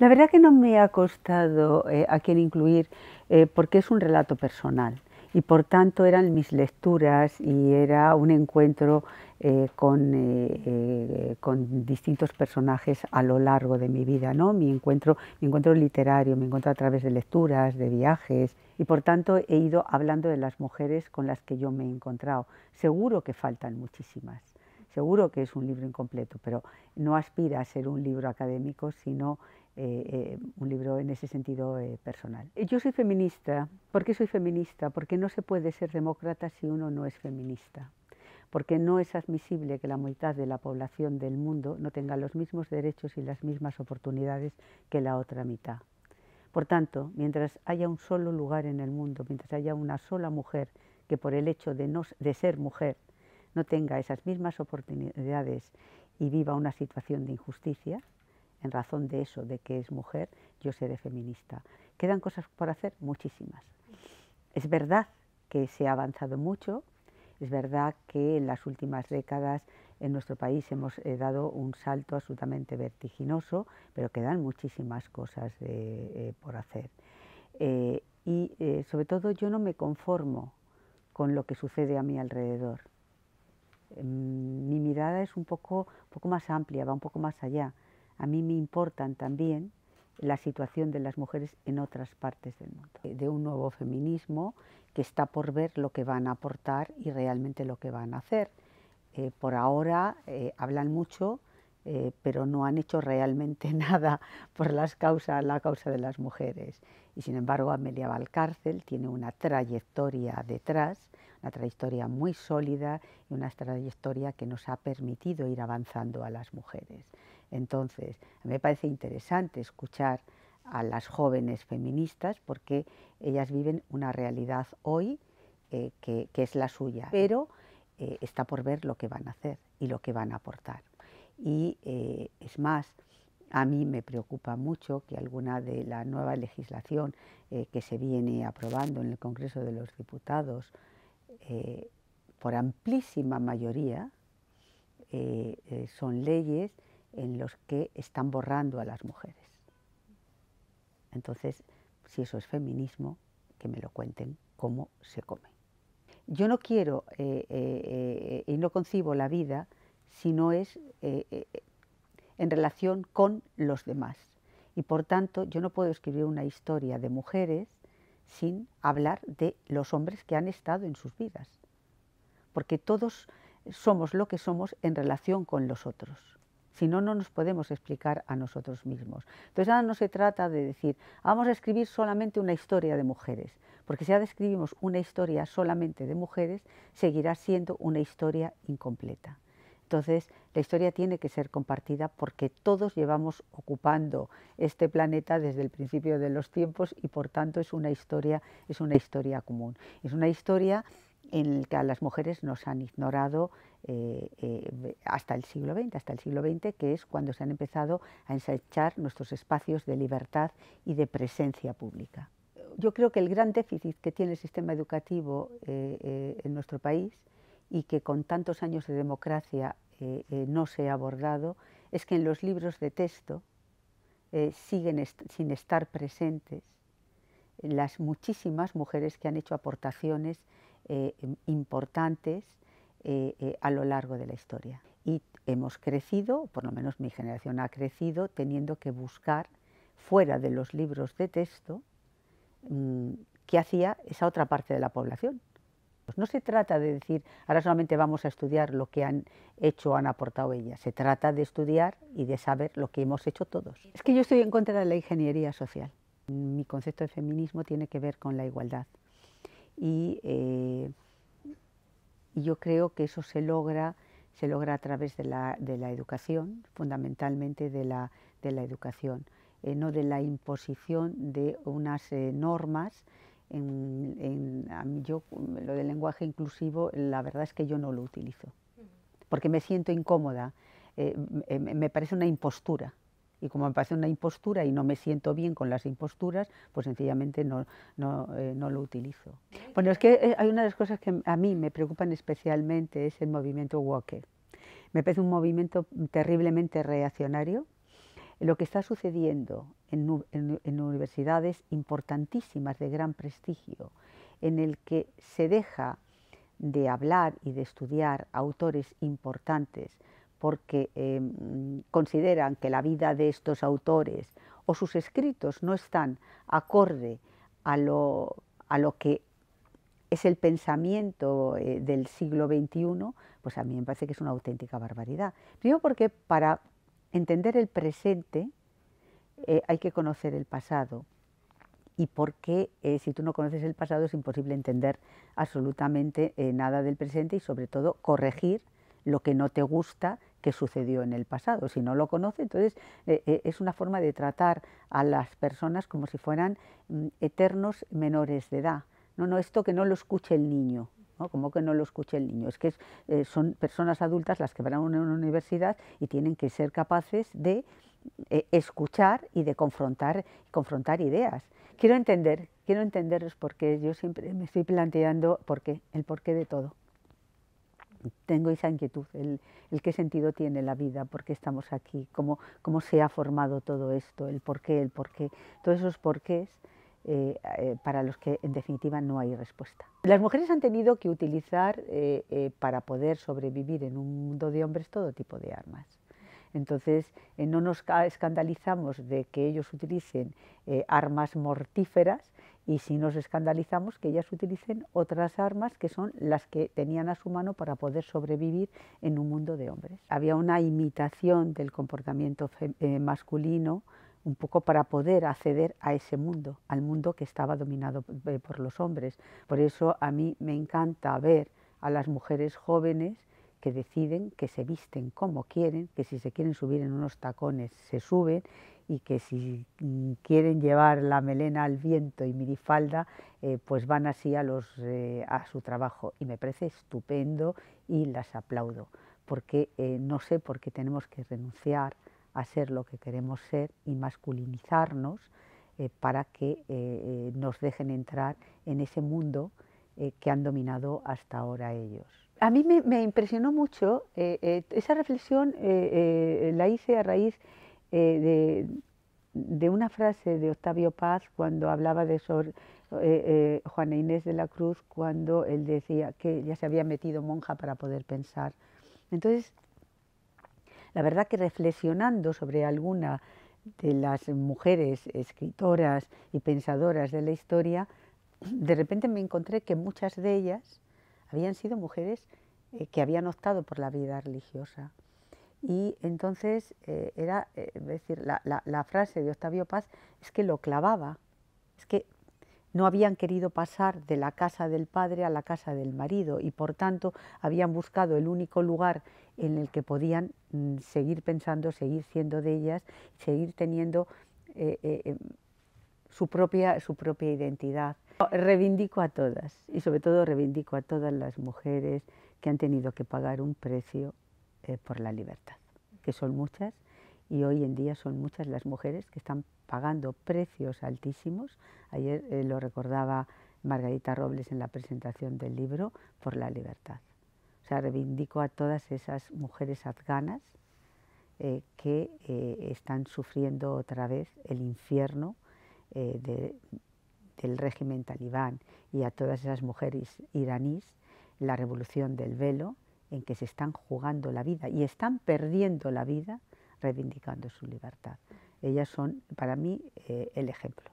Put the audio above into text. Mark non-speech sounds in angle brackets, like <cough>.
La verdad que no me ha costado eh, a quién incluir eh, porque es un relato personal y por tanto eran mis lecturas y era un encuentro eh, con, distintos personajes a lo largo de mi vida, ¿no? mi, encuentro, mi encuentro literario, me encuentro a través de lecturas, de viajes, y por tanto he ido hablando de las mujeres con las que yo me he encontrado. Seguro que faltan muchísimas, seguro que es un libro incompleto, pero no aspira a ser un libro académico, sino eh, un libro en ese sentido eh, personal. Eh, yo soy feminista. ¿Por qué soy feminista? Porque no se puede ser demócrata si uno no es feminista. Porque no es admisible que la mitad de la población del mundo no tenga los mismos derechos y las mismas oportunidades que la otra mitad. Por tanto, mientras haya un solo lugar en el mundo, mientras haya una sola mujer que por el hecho de ser mujer no tenga esas mismas oportunidades y viva una situación de injusticia, en razón de eso, de que es mujer, yo seré feminista. Quedan cosas por hacer, muchísimas. Es verdad que se ha avanzado mucho, es verdad que en las últimas décadas en nuestro país hemos eh, dado un salto absolutamente vertiginoso, pero quedan muchísimas cosas eh, por hacer. Eh, y sobre todo yo no me conformo con lo que sucede a mi alrededor. Mm, mi mirada es un poco, un poco más amplia, va un poco más allá a mí me importan también la situación de las mujeres en otras partes del mundo, de un nuevo feminismo que está por ver lo que van a aportar y realmente lo que van a hacer. Eh, por ahora eh, hablan mucho, eh, pero no han hecho realmente <laughs> nada por las causas, la causa de las mujeres. Y sin embargo, Amelia Valcárcel tiene una trayectoria detrás, una trayectoria muy sólida y una trayectoria que nos ha permitido ir avanzando a las mujeres. Entonces, a mí me parece interesante escuchar a las jóvenes feministas porque ellas viven una realidad hoy eh, que, es la suya, pero eh, está por ver lo que van a hacer y lo que van a aportar. Y eh, es más, a mí me preocupa mucho que alguna de la nueva legislación que se viene aprobando en el Congreso de los Diputados, por amplísima mayoría, son leyes en los que están borrando a las mujeres. Entonces, si eso es feminismo, que me lo cuenten cómo se come. Yo no quiero eh, eh, eh, y no concibo la vida si no es en relación con los demás. Y por tanto, yo no puedo escribir una historia de mujeres sin hablar de los hombres que han estado en sus vidas. Porque todos somos lo que somos en relación con los otros. Si no, no nos podemos explicar a nosotros mismos. Entonces, ahora no se trata de decir, vamos a escribir solamente una historia de mujeres, porque si ahora escribimos una historia solamente de mujeres, seguirá siendo una historia incompleta. Entonces, la historia tiene que ser compartida porque todos llevamos ocupando este planeta desde el principio de los tiempos y por tanto es una historia, es una historia común. Es una historia en el que a las mujeres nos han ignorado eh, eh, hasta el siglo XX, hasta el siglo XX, que es cuando se han empezado a ensanchar nuestros espacios de libertad y de presencia pública. Yo creo que el gran déficit que tiene el sistema educativo eh, en nuestro país y que con tantos años de democracia no se ha abordado es que en los libros de texto siguen sin estar presentes las muchísimas mujeres que han hecho aportaciones eh, em, importantes eh, eh, a lo largo de la historia. Y hemos crecido, por lo menos mi generación ha crecido, teniendo que buscar fuera de los libros de texto mm, qué hacía esa otra parte de la población. Pues no se trata de decir, ahora solamente vamos a estudiar lo que han hecho o han aportado ellas, se trata de estudiar y de saber lo que hemos hecho todos. Es que yo estoy en contra de la ingeniería social. Mi concepto de feminismo tiene que ver con la igualdad. Eh, y, yo creo que eso se logra, se logra a través de la, de la educación, fundamentalmente de la, educación, eh, no de la imposición de unas eh, normas. En, yo lo del lenguaje inclusivo, la verdad es que yo no lo utilizo, porque me siento incómoda, me parece una impostura y como me parece una impostura y no me siento bien con las imposturas, pues sencillamente no, eh, lo utilizo. Bueno, es que eh, hay una de las cosas que a mí me preocupan especialmente es el movimiento Walker. Me parece un movimiento terriblemente reaccionario. Lo que está sucediendo en universidades importantísimas de gran prestigio, en el que se deja de hablar y de estudiar autores importantes porque em, consideran que la vida de estos autores o sus escritos no están acorde a lo, que es el pensamiento eh, del siglo XXI, pues a mí me parece que es una auténtica barbaridad. Primero porque para entender el presente eh, hay que conocer el pasado y porque eh, si tú no conoces el pasado es imposible entender absolutamente nada del presente y sobre todo corregir lo que no te gusta que sucedió en el pasado. Si no lo conoce, entonces eh, eh, es una forma de tratar a las personas como si fueran mm, eternos menores de edad. No, no, esto que no lo escuche el niño, ¿no? Como que no lo escuche el niño. Es que eh, son personas adultas las que van a una universidad y tienen que ser capaces de escuchar y de confrontar, confrontar ideas. Quiero entender, quiero entenderos porque yo siempre me estoy planteando por qué, el porqué de todo tengo esa inquietud, el, qué sentido tiene la vida, por qué estamos aquí, cómo, se ha formado todo esto, el por qué, el por qué, todos esos porqués eh, eh para los que en definitiva no hay respuesta. Las mujeres han tenido que utilizar eh, eh, para poder sobrevivir en un mundo de hombres todo tipo de armas. Entonces, eh, no nos escandalizamos de que ellos utilicen eh, armas mortíferas y sí nos escandalizamos que ellas utilicen otras armas que son las que tenían a su mano para poder sobrevivir en un mundo de hombres. Había una imitación del comportamiento eh, masculino un poco para poder acceder a ese mundo, al mundo que estaba dominado por los hombres. Por eso a mí me encanta ver a las mujeres jóvenes que deciden que se visten como quieren, que si se quieren subir en unos tacones se suben y que si quieren llevar la melena al viento y mirifalda, eh, pues van así a, los, eh, a su trabajo. Y me parece estupendo y las aplaudo, porque eh, no sé por qué tenemos que renunciar a ser lo que queremos ser y masculinizarnos para que nos dejen entrar en ese mundo que han dominado hasta ahora ellos a mí me, impresionó mucho, eh, eh, esa reflexión eh, la hice a raíz de, una frase de Octavio Paz cuando hablaba de Sor Juana Inés de la Cruz, cuando él decía que ya se había metido monja para poder pensar. Entonces, la verdad que reflexionando sobre alguna de las mujeres escritoras y pensadoras de la historia, de repente me encontré que muchas de ellas habían sido mujeres eh, que habían optado por la vida religiosa. Y entonces eh, era, eh, decir, la, frase de Octavio Paz es que lo clavaba, es que no habían querido pasar de la casa del padre a la casa del marido y por tanto habían buscado el único lugar en el que podían mm, seguir pensando, seguir siendo de ellas, seguir teniendo em, su propia, su propia identidad. Oh, reivindico a todas y sobre todo reivindico a todas las mujeres que han tenido que pagar un precio eh, por la libertad, que son muchas y hoy en día son muchas las mujeres que están pagando precios altísimos. Ayer eh, lo recordaba Margarita Robles en la presentación del libro por la libertad. O sea, reivindico a todas esas mujeres afganas eh, que están sufriendo otra vez el infierno de del régimen talibán y a todas esas mujeres iraníes la revolución del velo en que se están jugando la vida y están perdiendo la vida reivindicando su libertad. Ellas son para mí eh, el ejemplo.